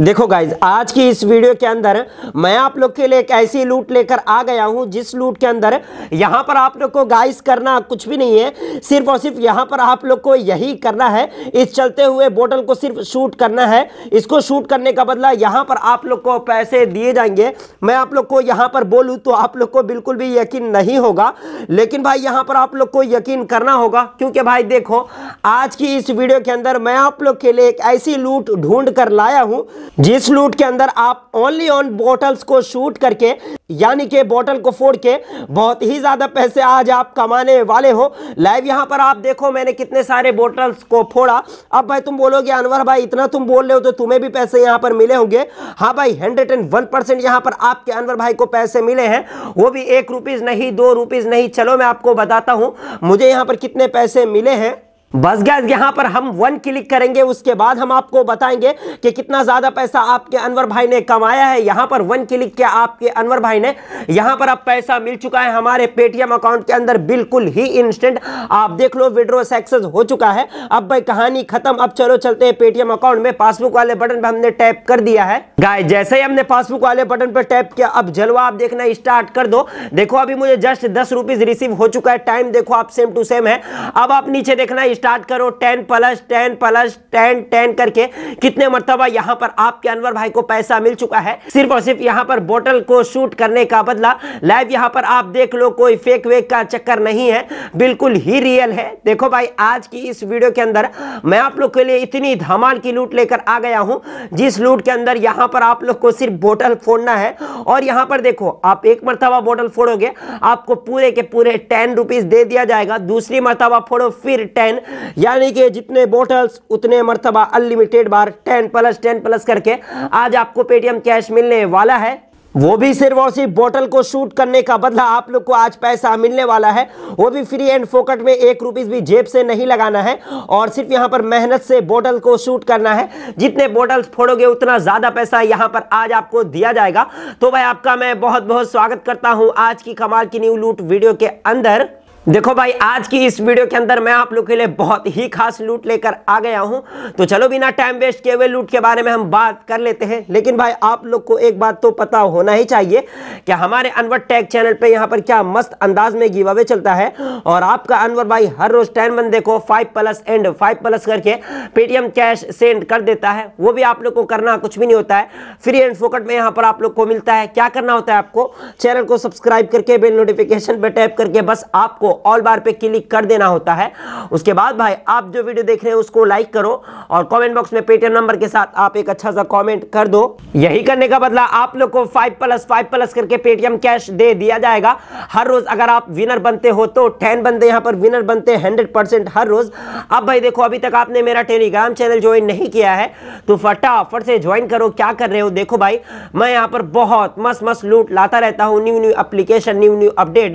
देखो गाइज आज की इस वीडियो के अंदर मैं आप लोग के लिए एक ऐसी लूट लेकर आ गया हूं जिस लूट के अंदर यहां पर आप लोग को गाइस करना कुछ भी नहीं है सिर्फ और सिर्फ यहां पर आप लोग को यही करना है इस चलते हुए बोतल को सिर्फ शूट करना है इसको शूट करने का बदला यहां पर आप लोग को पैसे दिए जाएंगे मैं आप लोग को यहां पर बोलूँ तो आप लोग को बिल्कुल भी यकीन नहीं होगा लेकिन भाई यहाँ पर आप लोग को यकीन करना होगा क्योंकि भाई देखो आज की इस वीडियो के अंदर मैं आप लोग के लिए एक ऐसी लूट ढूंढ कर लाया हूँ जिस लूट के अंदर आप ओनली ऑन बॉटल्स को शूट करके यानी के बोटल को फोड़ के बहुत ही ज़्यादा पैसे आज आप कमाने वाले हो लाइव यहाँ पर आप देखो मैंने कितने सारे बोटल्स को फोड़ा अब भाई तुम बोलोगे अनवर भाई इतना तुम बोल रहे हो तो तुम्हें भी पैसे यहाँ पर मिले होंगे हाँ भाई हंड्रेड एंड वन परसेंट यहाँ पर आपके अनवर भाई को पैसे मिले हैं वो भी एक रुपीज़ नहीं दो रुपीज़ नहीं चलो मैं आपको बताता हूँ मुझे यहाँ पर कितने पैसे मिले हैं बस गैस यहां पर हम वन क्लिक करेंगे उसके बाद हम आपको बताएंगे कि कितना ज्यादा पैसा आपके अनवर भाई ने कमाया है यहां पर वन क्लिक किया आपके अनवर भाई ने यहां पर अब पैसा मिल चुका है हमारे पेटीएम अकाउंट के अंदर बिल्कुल ही इंस्टेंट आप देख लो विड्रो सक्सेस हो चुका है अब भाई कहानी खत्म अब चलो चलते हैं पेटीएम अकाउंट में पासबुक वाले बटन पर हमने टैप कर दिया है गाय जैसे ही हमने पासबुक वाले बटन पर टैप किया अब जलवा आप देखना स्टार्ट कर दो देखो अभी मुझे जस्ट दस रिसीव हो चुका है टाइम देखो आप सेम टू सेम है अब आप नीचे देखना स्टार्ट करो ten plus ten plus ten ten करके कितने मरतबा यहाँ पर आपके अनवर भाई को पैसा मिल चुका है सिर्फ और सिर्फ यहाँ पर बोटल को शूट करने का बदला लाइव यहाँ पर आप देख लो कोई फेक वेक का चक्कर नहीं है बिल्कुल ही रियल है देखो भाई आज की इस वीडियो के अंदर मैं आप लोग के लिए इतनी धमाल की लूट लेकर आ गया हूँ जिस लूट के अंदर यहाँ पर आप लोग को सिर्फ बोटल फोड़ना है और यहाँ पर देखो आप एक मरतबा बोटल फोड़ोगे आपको पूरे के पूरे टेन रुपीज दे दिया जाएगा दूसरी मरतबा फोड़ो फिर टेन यानी कि जितने बोटल्स उतने मरतबा अनलिमिटेड बार टेन प्लस टेन प्लस करके आज आपको पेटीएम कैश मिलने वाला है वो भी सिर्फ और सिर्फ बोतल को शूट करने का बदला आप लोग को आज पैसा मिलने वाला है वो भी फ्री एंड फोकट में एक रुपीज़ भी जेब से नहीं लगाना है और सिर्फ यहाँ पर मेहनत से बोतल को शूट करना है जितने बोटल्स फोड़ोगे उतना ज़्यादा पैसा यहाँ पर आज आपको दिया जाएगा तो भाई आपका मैं बहुत बहुत स्वागत करता हूँ आज की कमाल की न्यू लूट वीडियो के अंदर देखो भाई आज की इस वीडियो के अंदर मैं आप लोग के लिए बहुत ही खास लूट लेकर आ गया हूं तो चलो बिना टाइम वेस्ट किए हुए लूट के बारे में हम बात कर लेते हैं लेकिन भाई आप लोग को एक बात तो पता होना ही चाहिए कि हमारे अनवर टैग चैनल पे यहां पर क्या मस्त अंदाज में गिव अवे चलता है और आपका अनवर भाई हर रोज टेन मन देखो five plus and five plus करके पेटीएम कैश सेंड कर देता है वो भी आप लोग को करना कुछ भी नहीं होता है फ्री एंड फोकट में यहाँ पर आप लोग को मिलता है क्या करना होता है आपको चैनल को सब्सक्राइब करके बिल नोटिफिकेशन पर टैप करके बस आपको ऑल बार पे क्लिक कर देना होता है उसके बाद भाई आप जो वीडियो देख रहे हैं उसको लाइक करो और कमेंट बॉक्स में पेटीएम नंबर के साथ आप एक अच्छा सा कमेंट कर दो यही करने का बदला आप लोग को फाइव प्लस फाइव प्लस करके पेटीएम कैश दे दिया जाएगा हर रोज अगर आप विनर बनते हो तो टेन बंदे यहाँ पर विनर बनते हैं हंड्रेड हर रोज अब भाई देखो अभी तक आपने मेरा टेलीग्राम चैनल ज्वाइन नहीं किया है तो फटाफट से ज्वाइन करो क्या कर रहे हो देखो भाई मैं यहाँ पर बहुत मस्त मस्त लूट लाता रहता हूँ new new application new new update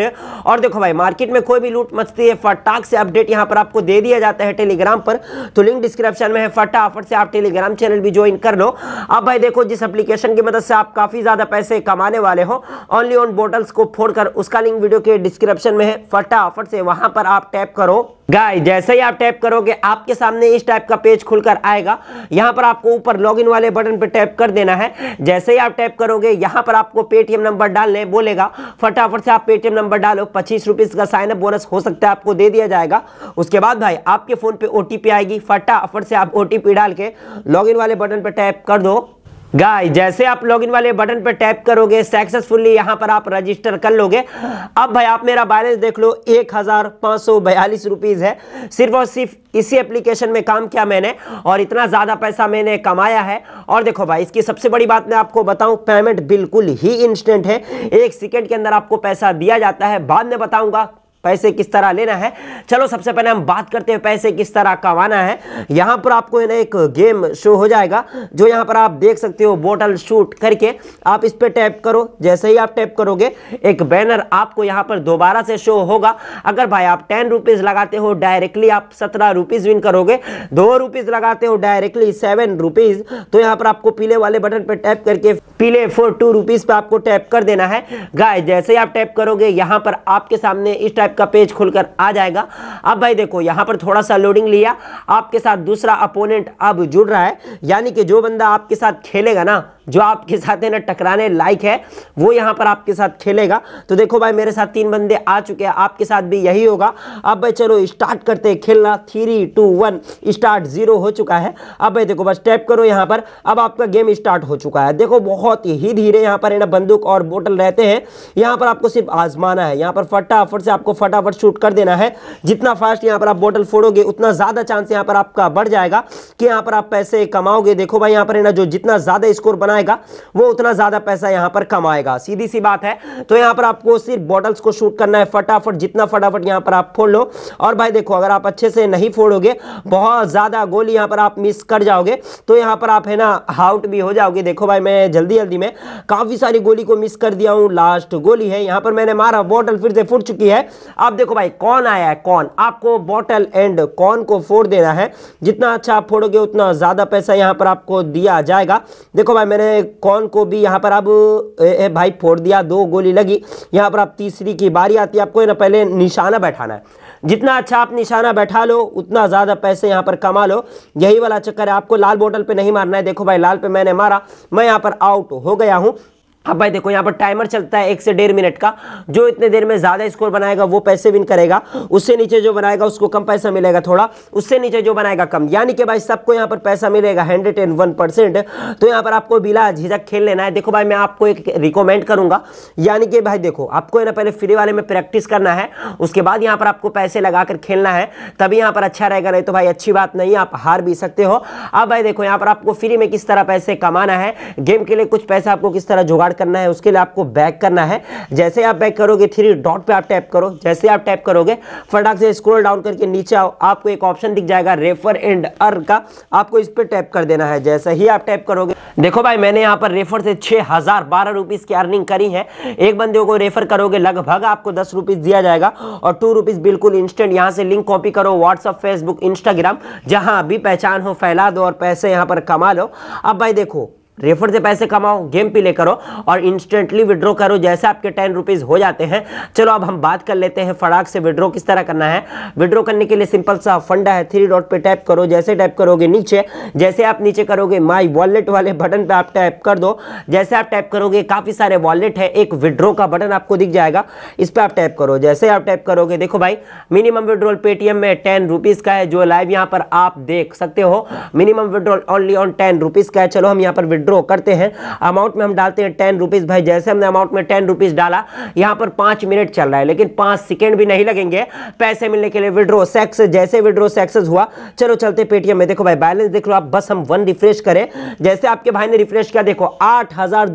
और देखो भाई मार्केट में में कोई भी लूट मचती है फटाक से अपडेट यहां पर आपको दे दिया जाता है टेलीग्राम पर तो लिंक डिस्क्रिप्शन में है फटाफट से आप टेलीग्राम चैनल भी ज्वाइन कर लो अब भाई देखो जिस एप्लीकेशन की मदद से आप काफ़ी ज़्यादा पैसे कमाने वाले हो ऑनली ऑन बोटल्स को फोड़ उसका लिंक वीडियो के डिस्क्रिप्शन में है फटाफट से वहां पर आप टैप करो गाय जैसे ही आप टैप करोगे आपके सामने इस टाइप का पेज खुलकर आएगा यहाँ पर आपको ऊपर लॉगिन वाले बटन पर टैप कर देना है जैसे ही आप टैप करोगे यहाँ पर आपको पेटीएम नंबर डालने बोलेगा फटाफट से आप पेटीएम नंबर डालो पच्चीस रुपीज़ का साइनअप बोनस हो सकता है आपको दे दिया जाएगा उसके बाद भाई आपके फ़ोन पर ओ आएगी फटाफट से आप ओ डाल के लॉग वाले बटन पर टैप कर दो गाय जैसे आप लॉगिन वाले बटन पर टैप करोगे सक्सेसफुली यहां पर आप रजिस्टर कर लोगे अब भाई आप मेरा बैलेंस देख लो एक हजार पाँच सौ बयालीस रुपीज़ है सिर्फ और सिर्फ इसी एप्लीकेशन में काम किया मैंने और इतना ज़्यादा पैसा मैंने कमाया है और देखो भाई इसकी सबसे बड़ी बात मैं आपको बताऊं पेमेंट बिल्कुल ही इंस्टेंट है एक सेकेंड के अंदर आपको पैसा दिया जाता है बाद में बताऊंगा पैसे किस तरह लेना है चलो सबसे पहले हम बात करते हैं पैसे किस तरह कमाना है यहाँ पर आपको ना एक गेम शो हो जाएगा जो यहाँ पर आप देख सकते हो बोटल शूट करके आप इस पर टैप करो जैसे ही आप टैप करोगे एक बैनर आपको यहाँ पर दोबारा से शो होगा अगर भाई आप टेन रुपीज़ लगाते हो डायरेक्टली आप सत्रह रुपीज़ विन करोगे दो रुपीज़ लगाते हो डायरेक्टली सेवन रुपीज़ तो यहाँ पर आपको पीले वाले बटन पर टैप करके पीले फोर टू रुपीज़ पर आपको टैप कर देना है गाय जैसे ही आप टैप करोगे यहाँ पर आपके सामने इस टाइप ऐप का पेज खुलकर आ जाएगा अब भाई देखो यहाँ पर थोड़ा सा लोडिंग लिया आपके साथ दूसरा अपोनेंट अब जुड़ रहा है यानी कि जो बंदा आपके साथ खेलेगा ना जो आपके साथ है ना टकराने लायक है वो यहाँ पर आपके साथ खेलेगा तो देखो भाई मेरे साथ तीन बंदे आ चुके हैं आपके साथ भी यही होगा अब भाई चलो स्टार्ट करते हैं खेलना three two one start zero हो चुका है अब भाई देखो बस टैप करो यहाँ पर अब आपका गेम स्टार्ट हो चुका है देखो बहुत ही धीरे यहाँ पर है ना बंदूक और बोटल रहते हैं यहाँ पर आपको सिर्फ आजमाना है यहाँ पर फटाफट से आपको फटाफट शूट कर देना है जितना फास्ट यहाँ पर आप बोटल फोड़ोगे उतना ज़्यादा चांस यहाँ पर आपका बढ़ जाएगा कि यहाँ पर आप पैसे कमाओगे देखो भाई यहाँ पर जो जितना ज़्यादा स्कोर बना बनाएगा वो उतना ज़्यादा पैसा यहां पर कमाएगा सीधी सी बात है तो यहां पर आपको सिर्फ बॉटल्स को शूट करना है फटाफट जितना फटाफट यहां पर आप फोड़ लो और भाई देखो अगर आप अच्छे से नहीं फोड़ोगे बहुत ज़्यादा गोल यहां पर आप मिस कर जाओगे तो यहां पर आप है ना आउट भी हो जाओगे देखो भाई मैं जल्दी जल्दी में काफ़ी सारी गोली को मिस कर दिया हूं लास्ट गोली है यहां पर मैंने मारा बॉटल फिर से फूट चुकी है आप देखो भाई कौन आया है कौन आपको बॉटल एंड कौन को फोड़ देना है जितना अच्छा आप फोड़ोगे उतना ज़्यादा पैसा यहां पर आपको दिया जाएगा देखो भाई मैंने कौन को भी यहाँ पर अब भाई फोड़ दिया दो गोली लगी यहाँ पर अब तीसरी की बारी आती है आपको ना पहले निशाना बैठाना है जितना अच्छा आप निशाना बैठा लो उतना ज़्यादा पैसे यहाँ पर कमा लो यही वाला चक्कर है आपको लाल बोतल पे नहीं मारना है देखो भाई लाल पे मैंने मारा मैं यहाँ पर आउट हो गया हूँ अब भाई देखो यहाँ पर टाइमर चलता है एक से डेढ़ मिनट का जो इतने देर में ज़्यादा स्कोर बनाएगा वो पैसे विन करेगा उससे नीचे जो बनाएगा उसको कम पैसा मिलेगा थोड़ा उससे नीचे जो बनाएगा कम यानी कि भाई सबको यहाँ पर पैसा मिलेगा हंड्रेड एंड वन परसेंट तो यहाँ पर आपको बिला झिझक खेल लेना है देखो भाई मैं आपको एक रिकोमेंड करूँगा यानी कि भाई देखो आपको ना पहले फ्री वाले में प्रैक्टिस करना है उसके बाद यहाँ पर आपको पैसे लगा कर खेलना है तभी यहाँ पर अच्छा रहेगा नहीं तो भाई अच्छी बात नहीं आप हार भी सकते हो अब भाई देखो यहाँ पर आपको फ्री में किस तरह पैसे कमाना है गेम के लिए कुछ पैसा आपको किस तरह जुगाड़ ऐड करना है उसके लिए आपको बैक करना है जैसे आप बैक करोगे थ्री डॉट पे आप टैप करो जैसे आप टैप करोगे फटाक से स्क्रॉल डाउन करके नीचे आओ आपको एक ऑप्शन दिख जाएगा रेफर एंड अर का आपको इस पर टैप कर देना है जैसे ही आप टैप करोगे देखो भाई मैंने यहाँ पर रेफर से छः हज़ार बारह रुपीज़ की अर्निंग करी है एक बंदे को रेफर करोगे लगभग आपको दस रुपीज़ दिया जाएगा और टू रुपीज़ बिल्कुल इंस्टेंट यहाँ से लिंक कॉपी करो व्हाट्सअप फेसबुक इंस्टाग्राम जहाँ भी पहचान हो फैला दो और पैसे यहाँ पर कमा लो अब भाई देखो रेफर से पैसे कमाओ गेम प्ले ले करो और इंस्टेंटली विड्रॉ करो जैसे आपके टेन रुपीज़ हो जाते हैं चलो अब हम बात कर लेते हैं फटाक से विड्रॉ किस तरह करना है विड्रॉ करने के लिए सिंपल सा फंडा है थ्री डॉट पे टैप करो जैसे टैप करोगे नीचे जैसे आप नीचे करोगे माई वॉलेट वाले बटन पर आप टैप कर दो जैसे आप टैप करोगे काफ़ी सारे वॉलेट है एक विड्रॉ का बटन आपको दिख जाएगा इस पर आप टैप करो जैसे आप टैप करोगे देखो भाई मिनिमम विड्रॉल पेटीएम में टेन रुपीज़ का है जो लाइव यहाँ पर आप देख सकते हो minimum withdrawal only on ten rupees का है चलो हम यहाँ पर विड्रॉ करते हैं अमाउंट में हम डालते हैं टेन रुपीज़ भाई जैसे हमने अमाउंट में टेन रुपीज़ डाला यहां पर पांच मिनट चल रहा है लेकिन पांच सेकेंड भी नहीं लगेंगे पैसे मिलने के लिए विड्रॉ सेक्स जैसे विड्रॉ सक्सेस हुआ चलो चलते पेटीएम में देखो भाई बैलेंस देख लो आप बस हम वन रिफ्रेश करें जैसे आपके भाई ने रिफ्रेश किया देखो आठ हजार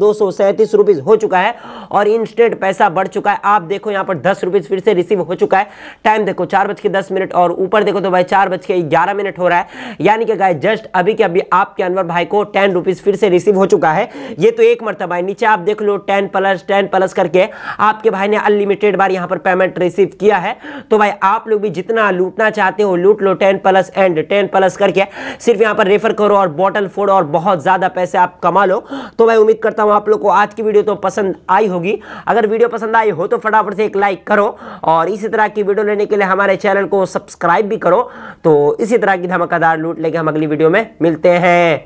हो चुका है और इंस्टेंट पैसा बढ़ चुका है आप देखो यहां पर दस रुपीज फिर से रिसीव हो चुका है टाइम देखो चार बज के दस मिनट और ऊपर देखो तो भाई चार बज के ग्यारह मिनट हो रहा है यानी कि गाय जस्ट अभी के अभी आपके अनवर भाई को टेन रुपीज फिर से रिसीव हो चुका है ये तो एक मरतबा है नीचे आप देख लो टेन प्लस टेन प्लस करके आपके भाई ने अनलिमिटेड बार यहाँ पर पेमेंट रिसीव किया है तो भाई आप लोग भी जितना लूटना चाहते हो लूट लो ten plus and ten plus करके सिर्फ यहाँ पर रेफर करो और बॉटल फोड़ो और बहुत ज़्यादा पैसे आप कमा लो तो मैं उम्मीद करता हूँ आप लोग को आज की वीडियो तो पसंद आई होगी अगर वीडियो पसंद आई हो तो फटाफट से एक लाइक करो और इसी तरह की वीडियो लेने के लिए हमारे चैनल को सब्सक्राइब भी करो तो इसी तरह की धमाकेदार लूट लेके हम अगली वीडियो में मिलते हैं